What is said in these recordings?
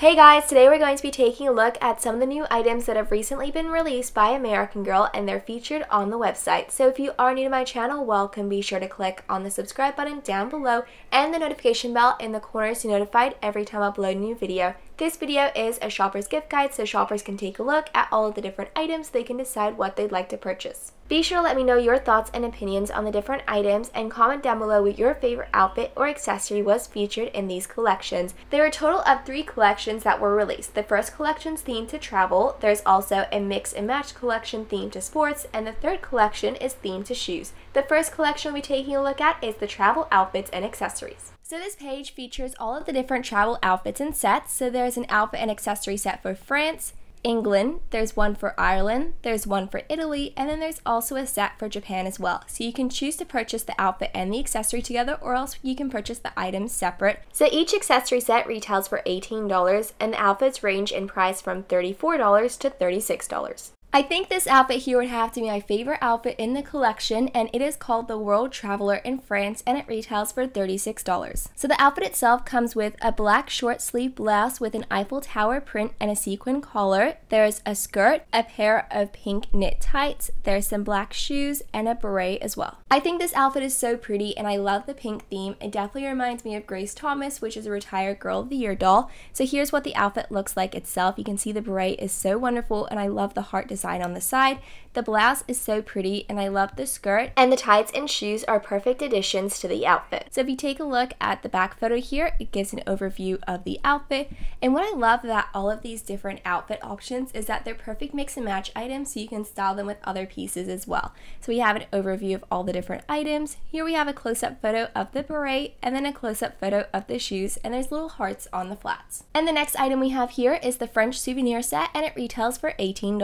Hey guys, today we're going to be taking a look at some of the new items that have recently been released by American Girl and they're featured on the website. So if you are new to my channel, welcome. Be sure to click on the subscribe button down below and the notification bell in the corner to you be notified every time I upload a new video. This video is a shopper's gift guide so shoppers can take a look at all of the different items they can decide what they'd like to purchase. Be sure to let me know your thoughts and opinions on the different items and comment down below what your favorite outfit or accessory was featured in these collections. There are a total of three collections that were released. The first collection's themed to travel, there's also a mix and match collection themed to sports, and the third collection is themed to shoes. The first collection we'll be taking a look at is the travel outfits and accessories. So this page features all of the different travel outfits and sets. So there's an outfit and accessory set for France, England, there's one for Ireland, there's one for Italy, and then there's also a set for Japan as well. So you can choose to purchase the outfit and the accessory together, or else you can purchase the items separate. So each accessory set retails for $18, and the outfits range in price from $34 to $36. I think this outfit here would have to be my favorite outfit in the collection and it is called the World Traveler in France and it retails for $36. So the outfit itself comes with a black short sleeve blouse with an Eiffel Tower print and a sequin collar. There's a skirt, a pair of pink knit tights, there's some black shoes and a beret as well. I think this outfit is so pretty and I love the pink theme. It definitely reminds me of Grace Thomas which is a retired Girl of the Year doll. So here's what the outfit looks like itself. You can see the beret is so wonderful and I love the heart design design on the side. The blouse is so pretty and I love the skirt. And the tights and shoes are perfect additions to the outfit. So if you take a look at the back photo here, it gives an overview of the outfit. And what I love about all of these different outfit options is that they're perfect mix and match items so you can style them with other pieces as well. So we have an overview of all the different items. Here we have a close-up photo of the beret and then a close-up photo of the shoes and there's little hearts on the flats. And the next item we have here is the French souvenir set and it retails for $18.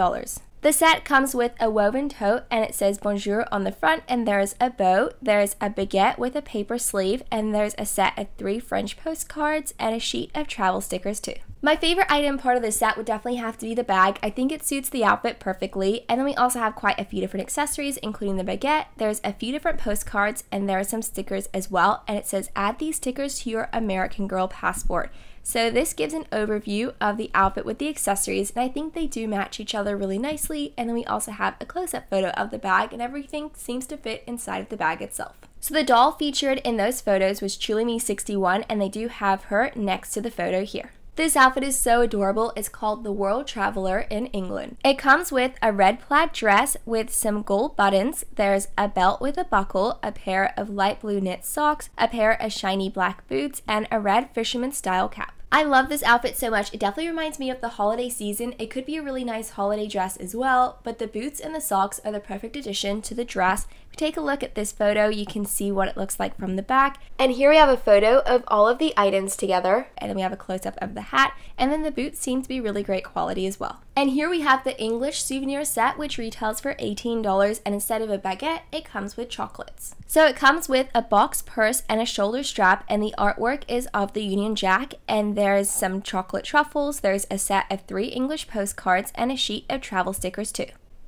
The set comes with a woven tote and it says bonjour on the front, and there's a bow, there's a baguette with a paper sleeve, and there's a set of three French postcards and a sheet of travel stickers, too. My favorite item part of the set would definitely have to be the bag. I think it suits the outfit perfectly. And then we also have quite a few different accessories, including the baguette. There's a few different postcards, and there are some stickers as well. And it says, add these stickers to your American Girl passport. So this gives an overview of the outfit with the accessories and I think they do match each other really nicely and then we also have a close-up photo of the bag and everything seems to fit inside of the bag itself. So the doll featured in those photos was Chulimi61 and they do have her next to the photo here. This outfit is so adorable. It's called The World Traveler in England. It comes with a red plaid dress with some gold buttons. There's a belt with a buckle, a pair of light blue knit socks, a pair of shiny black boots, and a red fisherman style cap. I love this outfit so much. It definitely reminds me of the holiday season. It could be a really nice holiday dress as well, but the boots and the socks are the perfect addition to the dress take a look at this photo, you can see what it looks like from the back. And here we have a photo of all of the items together. And then we have a close up of the hat. And then the boots seem to be really great quality as well. And here we have the English souvenir set, which retails for $18. And instead of a baguette, it comes with chocolates. So it comes with a box purse and a shoulder strap. And the artwork is of the Union Jack. And there's some chocolate truffles. There's a set of three English postcards and a sheet of travel stickers too.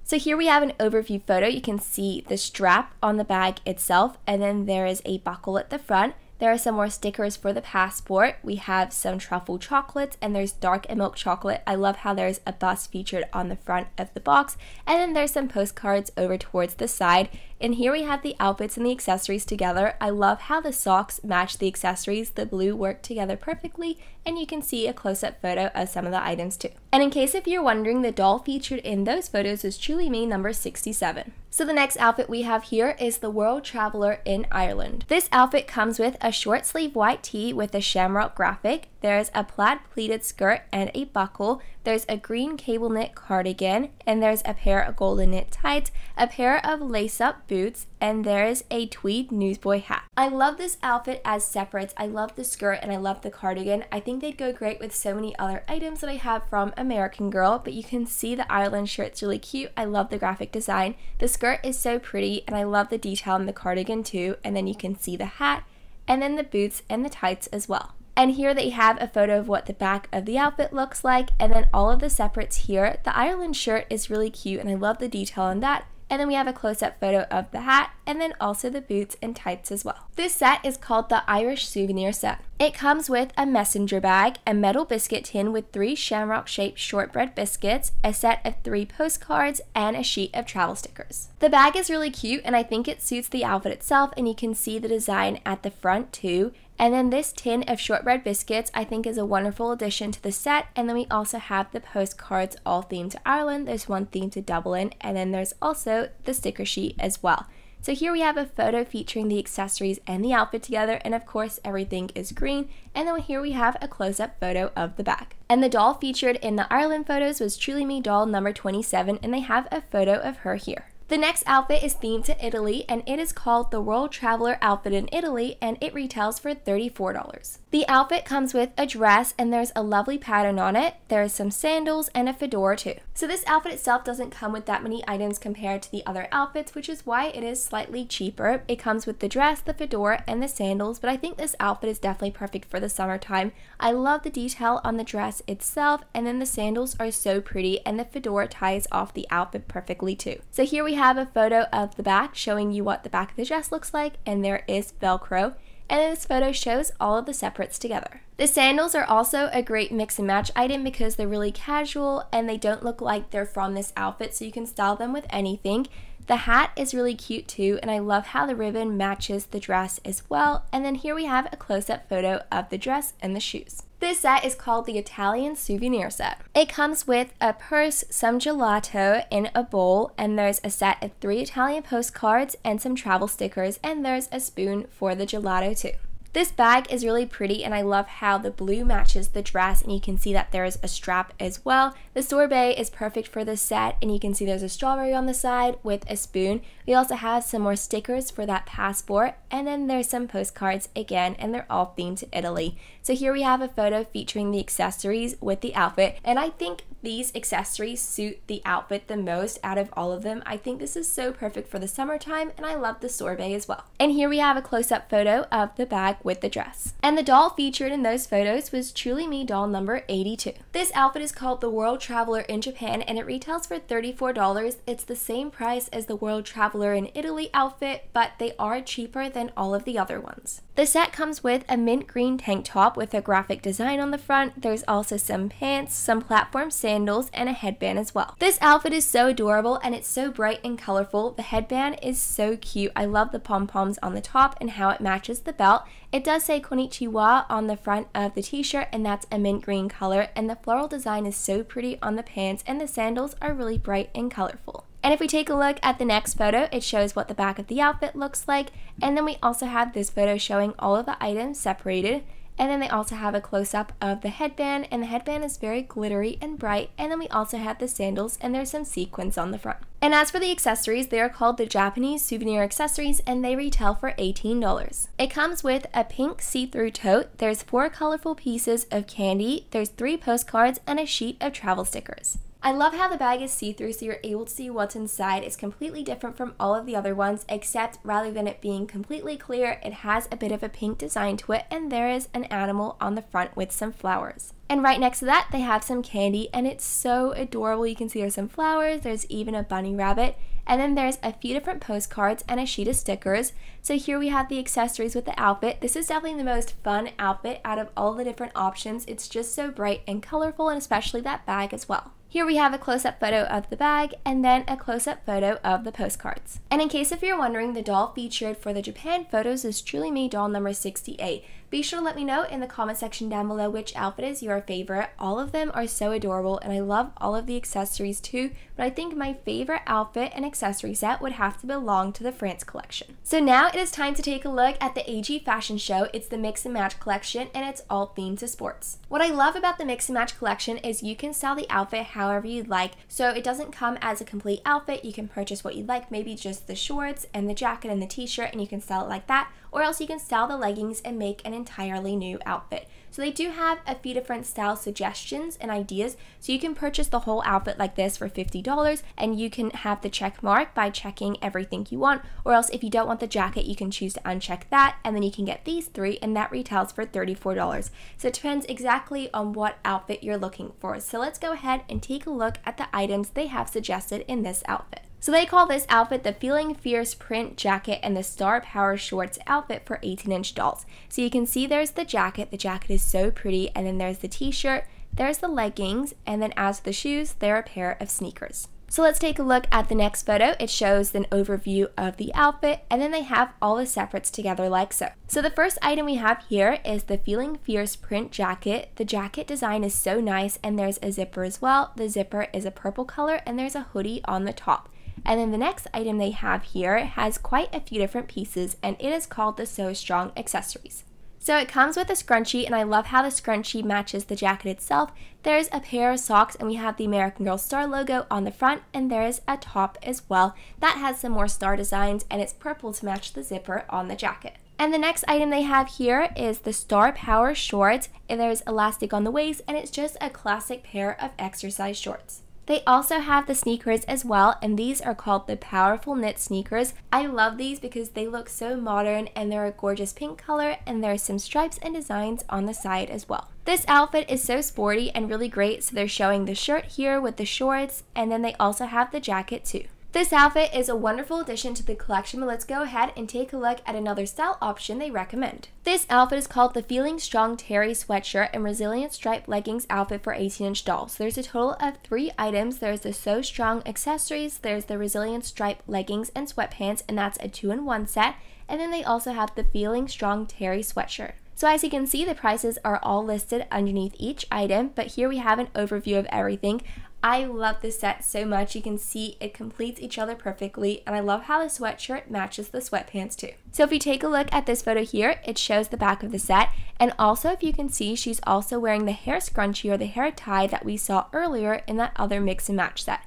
So here we have an overview photo. You can see the strap on the bag itself, and then there is a buckle at the front. There are some more stickers for the passport. We have some truffle chocolates and there's dark and milk chocolate. I love how there's a bus featured on the front of the box. And then there's some postcards over towards the side. And here we have the outfits and the accessories together. I love how the socks match the accessories. The blue worked together perfectly and you can see a close-up photo of some of the items too. And in case if you're wondering, the doll featured in those photos is truly me number 67. So the next outfit we have here is the World Traveler in Ireland. This outfit comes with a short sleeve white tee with a shamrock graphic. There is a plaid pleated skirt and a buckle there's a green cable knit cardigan, and there's a pair of golden knit tights, a pair of lace up boots, and there's a tweed newsboy hat. I love this outfit as separates. I love the skirt and I love the cardigan. I think they'd go great with so many other items that I have from American Girl, but you can see the Ireland shirt's really cute. I love the graphic design. The skirt is so pretty, and I love the detail in the cardigan too, and then you can see the hat, and then the boots and the tights as well. And here they have a photo of what the back of the outfit looks like and then all of the separates here. The Ireland shirt is really cute and I love the detail on that. And then we have a close-up photo of the hat and then also the boots and tights as well. This set is called the Irish Souvenir Set. It comes with a messenger bag, a metal biscuit tin with three shamrock-shaped shortbread biscuits, a set of three postcards, and a sheet of travel stickers. The bag is really cute and I think it suits the outfit itself and you can see the design at the front too and then this tin of shortbread biscuits I think is a wonderful addition to the set. And then we also have the postcards all themed to Ireland. There's one themed to Dublin and then there's also the sticker sheet as well. So here we have a photo featuring the accessories and the outfit together and of course everything is green and then here we have a close-up photo of the back. And the doll featured in the Ireland photos was Truly Me doll number 27 and they have a photo of her here. The next outfit is themed to Italy and it is called the World Traveler Outfit in Italy and it retails for $34. The outfit comes with a dress and there's a lovely pattern on it. There's some sandals and a fedora too. So this outfit itself doesn't come with that many items compared to the other outfits, which is why it is slightly cheaper. It comes with the dress, the fedora, and the sandals, but I think this outfit is definitely perfect for the summertime. I love the detail on the dress itself and then the sandals are so pretty and the fedora ties off the outfit perfectly too. So here we have a photo of the back showing you what the back of the dress looks like, and there is Velcro. And this photo shows all of the separates together. The sandals are also a great mix and match item because they're really casual and they don't look like they're from this outfit, so you can style them with anything. The hat is really cute too, and I love how the ribbon matches the dress as well. And then here we have a close-up photo of the dress and the shoes. This set is called the Italian Souvenir Set. It comes with a purse, some gelato in a bowl, and there's a set of three Italian postcards and some travel stickers, and there's a spoon for the gelato too. This bag is really pretty and I love how the blue matches the dress and you can see that there is a strap as well. The sorbet is perfect for the set and you can see there's a strawberry on the side with a spoon. We also have some more stickers for that passport and then there's some postcards again and they're all themed to Italy. So here we have a photo featuring the accessories with the outfit and I think these accessories suit the outfit the most out of all of them. I think this is so perfect for the summertime and I love the sorbet as well. And here we have a close-up photo of the bag with the dress. And the doll featured in those photos was Truly Me doll number 82. This outfit is called the World Traveler in Japan and it retails for $34. It's the same price as the World Traveler in Italy outfit, but they are cheaper than all of the other ones. The set comes with a mint green tank top with a graphic design on the front. There's also some pants, some platform sandals, and a headband as well. This outfit is so adorable and it's so bright and colorful. The headband is so cute. I love the pom-poms on the top and how it matches the belt. It does say Konichiwa on the front of the t-shirt and that's a mint green color and the floral design is so pretty on the pants and the sandals are really bright and colorful. And if we take a look at the next photo, it shows what the back of the outfit looks like. And then we also have this photo showing all of the items separated. And then they also have a close up of the headband, and the headband is very glittery and bright. And then we also have the sandals, and there's some sequins on the front. And as for the accessories, they are called the Japanese souvenir accessories and they retail for $18. It comes with a pink see-through tote, there's four colorful pieces of candy, there's three postcards, and a sheet of travel stickers. I love how the bag is see-through so you're able to see what's inside. It's completely different from all of the other ones except rather than it being completely clear, it has a bit of a pink design to it and there is an animal on the front with some flowers. And right next to that, they have some candy and it's so adorable. You can see there's some flowers, there's even a bunny rabbit, and then there's a few different postcards and a sheet of stickers. So here we have the accessories with the outfit. This is definitely the most fun outfit out of all the different options. It's just so bright and colorful and especially that bag as well. Here we have a close-up photo of the bag and then a close-up photo of the postcards. And in case if you're wondering, the doll featured for the Japan photos is Truly Me doll number 68, be sure to let me know in the comment section down below which outfit is your favorite. All of them are so adorable and I love all of the accessories too, but I think my favorite outfit and accessory set would have to belong to the France collection. So now it is time to take a look at the AG Fashion Show. It's the Mix and Match collection and it's all themed to sports. What I love about the Mix and Match collection is you can style the outfit however you'd like, so it doesn't come as a complete outfit. You can purchase what you'd like, maybe just the shorts and the jacket and the t-shirt and you can style it like that, or else you can style the leggings and make an entirely new outfit. So they do have a few different style suggestions and ideas. So you can purchase the whole outfit like this for $50 and you can have the check mark by checking everything you want. Or else if you don't want the jacket, you can choose to uncheck that and then you can get these three and that retails for $34. So it depends exactly on what outfit you're looking for. So let's go ahead and take a look at the items they have suggested in this outfit. So they call this outfit the Feeling Fierce print jacket and the Star Power shorts outfit for 18 inch dolls. So you can see there's the jacket, the jacket is so pretty, and then there's the t shirt, there's the leggings, and then as the shoes, they are a pair of sneakers. So let's take a look at the next photo. It shows an overview of the outfit and then they have all the separates together like so. So the first item we have here is the Feeling Fierce print jacket. The jacket design is so nice and there's a zipper as well. The zipper is a purple color and there's a hoodie on the top. And then the next item they have here has quite a few different pieces and it is called the So Strong Accessories. So it comes with a scrunchie and I love how the scrunchie matches the jacket itself. There's a pair of socks and we have the American Girl Star logo on the front and there is a top as well that has some more star designs and it's purple to match the zipper on the jacket. And the next item they have here is the Star Power shorts. And there's elastic on the waist and it's just a classic pair of exercise shorts. They also have the sneakers as well, and these are called the Powerful Knit Sneakers. I love these because they look so modern and they're a gorgeous pink color and there are some stripes and designs on the side as well. This outfit is so sporty and really great, so they're showing the shirt here with the shorts, and then they also have the jacket too. This outfit is a wonderful addition to the collection, but let's go ahead and take a look at another style option they recommend. This outfit is called the Feeling Strong Terry sweatshirt and resilient striped leggings outfit for 18-inch dolls. There's a total of three items. There's the So Strong accessories, there's the resilient striped leggings and sweatpants, and that's a two-in-one set. And then they also have the Feeling Strong Terry sweatshirt. So as you can see, the prices are all listed underneath each item, but here we have an overview of everything. I love this set so much. You can see it completes each other perfectly and I love how the sweatshirt matches the sweatpants too. So if you take a look at this photo here, it shows the back of the set and also if you can see she's also wearing the hair scrunchie or the hair tie that we saw earlier in that other mix and match set.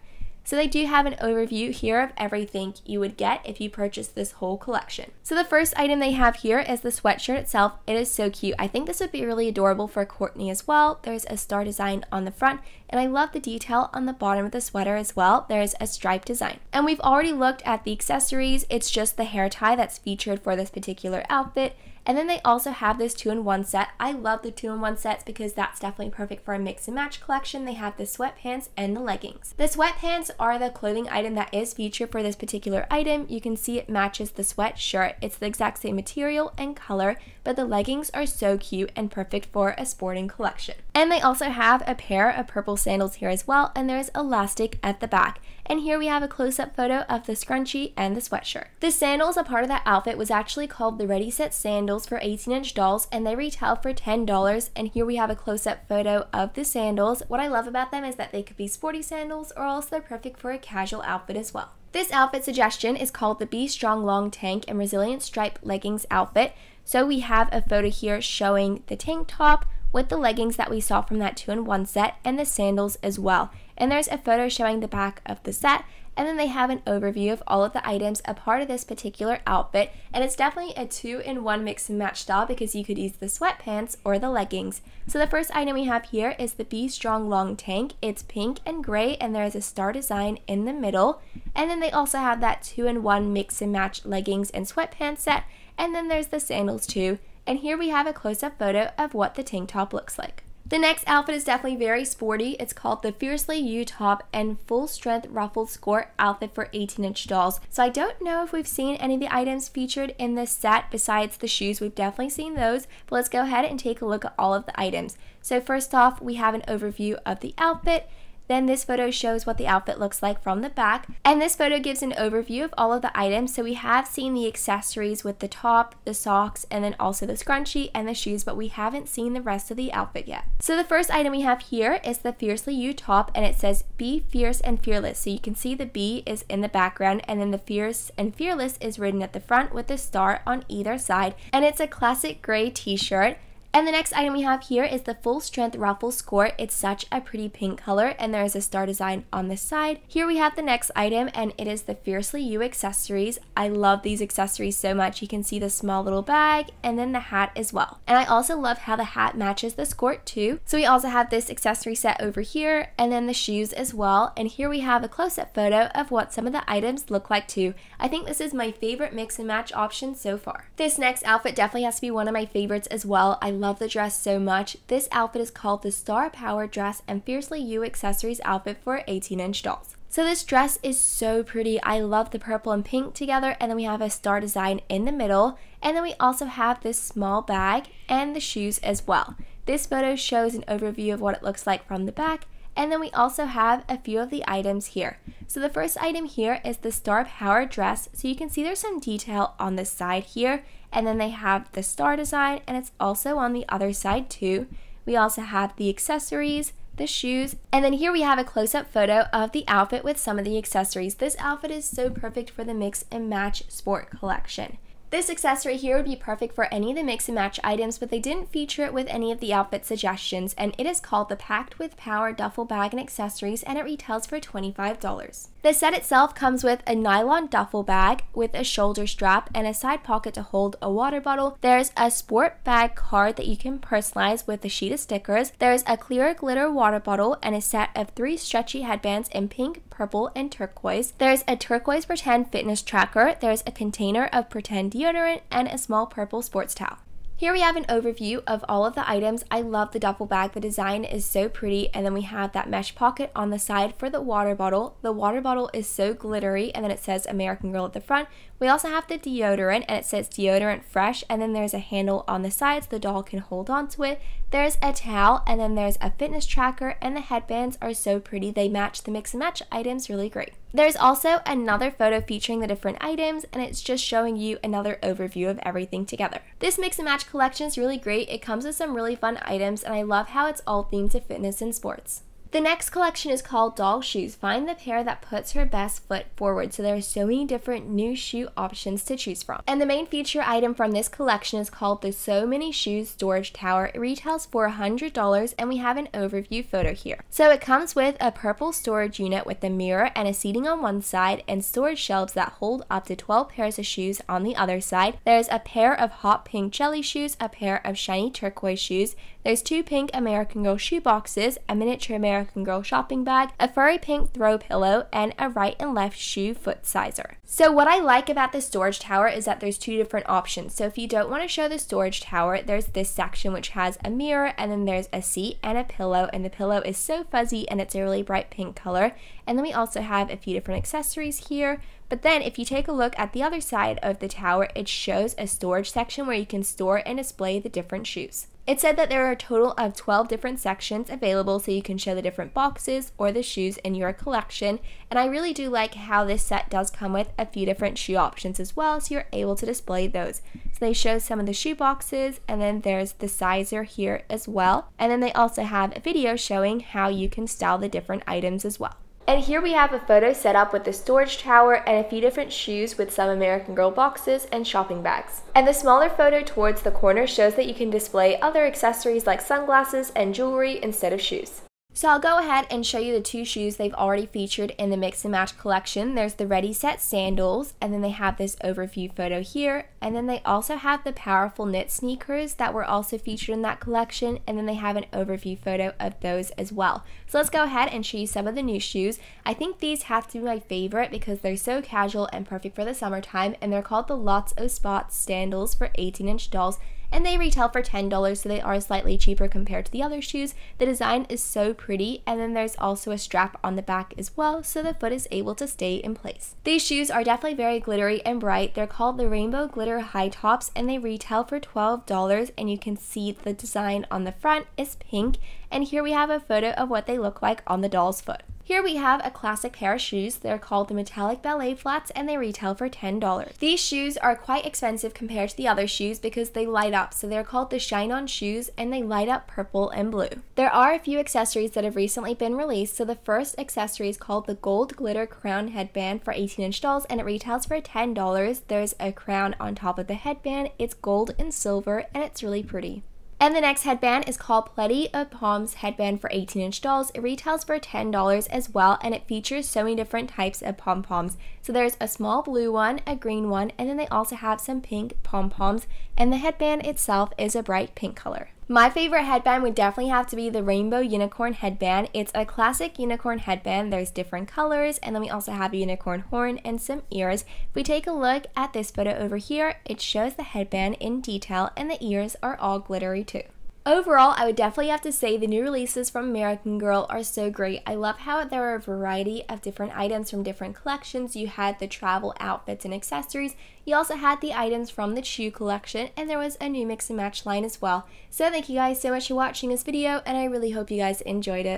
So they do have an overview here of everything you would get if you purchase this whole collection. So the first item they have here is the sweatshirt itself. It is so cute. I think this would be really adorable for Courtney as well. There's a star design on the front and I love the detail on the bottom of the sweater as well. There is a stripe design. And we've already looked at the accessories. It's just the hair tie that's featured for this particular outfit and then they also have this two-in-one set. I love the two-in-one sets because that's definitely perfect for a mix and match collection. They have the sweatpants and the leggings. The sweatpants are the clothing item that is featured for this particular item. You can see it matches the sweatshirt. It's the exact same material and color but the leggings are so cute and perfect for a sporting collection. And they also have a pair of purple sandals here as well, and there is elastic at the back. And here we have a close-up photo of the scrunchie and the sweatshirt. The sandals, a part of that outfit, was actually called the Ready Set Sandals for 18-inch dolls, and they retail for $10. And here we have a close-up photo of the sandals. What I love about them is that they could be sporty sandals, or else they're perfect for a casual outfit as well. This outfit suggestion is called the Be Strong Long Tank and Resilient Stripe Leggings outfit. So we have a photo here showing the tank top with the leggings that we saw from that two in one set and the sandals as well. And there's a photo showing the back of the set and then they have an overview of all of the items a part of this particular outfit. And it's definitely a two in one mix and match style because you could use the sweatpants or the leggings. So the first item we have here is the Be Strong Long Tank. It's pink and gray and there is a star design in the middle. And then they also have that two in one mix and match leggings and sweatpants set. And then there's the sandals too. And here we have a close up photo of what the tank top looks like. The next outfit is definitely very sporty. It's called the Fiercely U Top and Full Strength Ruffled Skirt outfit for 18 inch dolls. So I don't know if we've seen any of the items featured in this set besides the shoes. We've definitely seen those, but let's go ahead and take a look at all of the items. So first off, we have an overview of the outfit. Then this photo shows what the outfit looks like from the back. And this photo gives an overview of all of the items. So we have seen the accessories with the top, the socks, and then also the scrunchie and the shoes, but we haven't seen the rest of the outfit yet. So the first item we have here is the Fiercely You top and it says be fierce and fearless. So you can see the B is in the background and then the fierce and fearless is written at the front with a star on either side. And it's a classic gray t-shirt and the next item we have here is the full strength ruffle skirt. It's such a pretty pink color and there is a star design on the side. Here we have the next item and it is the Fiercely You accessories. I love these accessories so much. You can see the small little bag and then the hat as well. And I also love how the hat matches the skirt too. So we also have this accessory set over here and then the shoes as well. And here we have a close-up photo of what some of the items look like too. I think this is my favorite mix and match option so far. This next outfit definitely has to be one of my favorites as well. I love the dress so much. This outfit is called the Star Power Dress and Fiercely You Accessories outfit for 18 inch dolls. So this dress is so pretty. I love the purple and pink together and then we have a star design in the middle and then we also have this small bag and the shoes as well. This photo shows an overview of what it looks like from the back and then we also have a few of the items here. So the first item here is the Star Power dress. So you can see there's some detail on the side here. And then they have the star design and it's also on the other side too. We also have the accessories, the shoes, and then here we have a close-up photo of the outfit with some of the accessories. This outfit is so perfect for the mix and match sport collection. This accessory here would be perfect for any of the mix and match items, but they didn't feature it with any of the outfit suggestions, and it is called the Packed with Power Duffel Bag and Accessories, and it retails for $25. The set itself comes with a nylon duffel bag with a shoulder strap and a side pocket to hold a water bottle. There's a sport bag card that you can personalize with a sheet of stickers. There's a clear glitter water bottle and a set of three stretchy headbands in pink, purple and turquoise. There's a turquoise pretend fitness tracker, there's a container of pretend deodorant, and a small purple sports towel. Here we have an overview of all of the items. I love the duffel bag. The design is so pretty. And then we have that mesh pocket on the side for the water bottle. The water bottle is so glittery. And then it says American Girl at the front we also have the deodorant and it says deodorant fresh and then there's a handle on the side so the doll can hold on to it. There's a towel and then there's a fitness tracker and the headbands are so pretty. They match the mix and match items really great. There's also another photo featuring the different items and it's just showing you another overview of everything together. This mix and match collection is really great. It comes with some really fun items and I love how it's all themed to fitness and sports. The next collection is called Doll Shoes. Find the pair that puts her best foot forward. So there are so many different new shoe options to choose from. And the main feature item from this collection is called the So Many Shoes Storage Tower. It retails for $100 and we have an overview photo here. So it comes with a purple storage unit with a mirror and a seating on one side and storage shelves that hold up to 12 pairs of shoes on the other side. There's a pair of hot pink jelly shoes, a pair of shiny turquoise shoes, there's two pink American Girl shoe boxes, a miniature American Girl shopping bag, a furry pink throw pillow, and a right and left shoe foot sizer. So what I like about the storage tower is that there's two different options. So if you don't want to show the storage tower, there's this section which has a mirror and then there's a seat and a pillow and the pillow is so fuzzy and it's a really bright pink color. And then we also have a few different accessories here. But then if you take a look at the other side of the tower, it shows a storage section where you can store and display the different shoes. It said that there are a total of 12 different sections available so you can show the different boxes or the shoes in your collection. And I really do like how this set does come with a few different shoe options as well, so you're able to display those. So they show some of the shoe boxes, and then there's the sizer here as well. And then they also have a video showing how you can style the different items as well. And here we have a photo set up with the storage tower and a few different shoes with some American Girl boxes and shopping bags. And the smaller photo towards the corner shows that you can display other accessories like sunglasses and jewelry instead of shoes. So I'll go ahead and show you the two shoes they've already featured in the Mix and Match collection. There's the Ready Set sandals, and then they have this overview photo here, and then they also have the powerful knit sneakers that were also featured in that collection, and then they have an overview photo of those as well. So let's go ahead and show you some of the new shoes. I think these have to be my favorite because they're so casual and perfect for the summertime, and they're called the Lots of Spots sandals for 18 inch dolls and they retail for $10, so they are slightly cheaper compared to the other shoes. The design is so pretty, and then there's also a strap on the back as well, so the foot is able to stay in place. These shoes are definitely very glittery and bright. They're called the Rainbow Glitter High Tops, and they retail for $12, and you can see the design on the front is pink, and here we have a photo of what they look like on the doll's foot. Here we have a classic pair of shoes. They're called the Metallic Ballet Flats and they retail for $10. These shoes are quite expensive compared to the other shoes because they light up, so they're called the Shine On shoes and they light up purple and blue. There are a few accessories that have recently been released, so the first accessory is called the Gold Glitter Crown Headband for 18 inch dolls and it retails for $10. There's a crown on top of the headband, it's gold and silver, and it's really pretty. And the next headband is called Plenty of Palms Headband for 18 inch dolls. It retails for $10 as well, and it features so many different types of pom poms. So there's a small blue one, a green one, and then they also have some pink pom poms, and the headband itself is a bright pink color. My favorite headband would definitely have to be the rainbow unicorn headband. It's a classic unicorn headband. There's different colors and then we also have a unicorn horn and some ears. If we take a look at this photo over here, it shows the headband in detail and the ears are all glittery too. Overall, I would definitely have to say the new releases from American Girl are so great. I love how there are a variety of different items from different collections. You had the travel outfits and accessories, you also had the items from the Chew collection, and there was a new mix and match line as well. So thank you guys so much for watching this video, and I really hope you guys enjoyed it.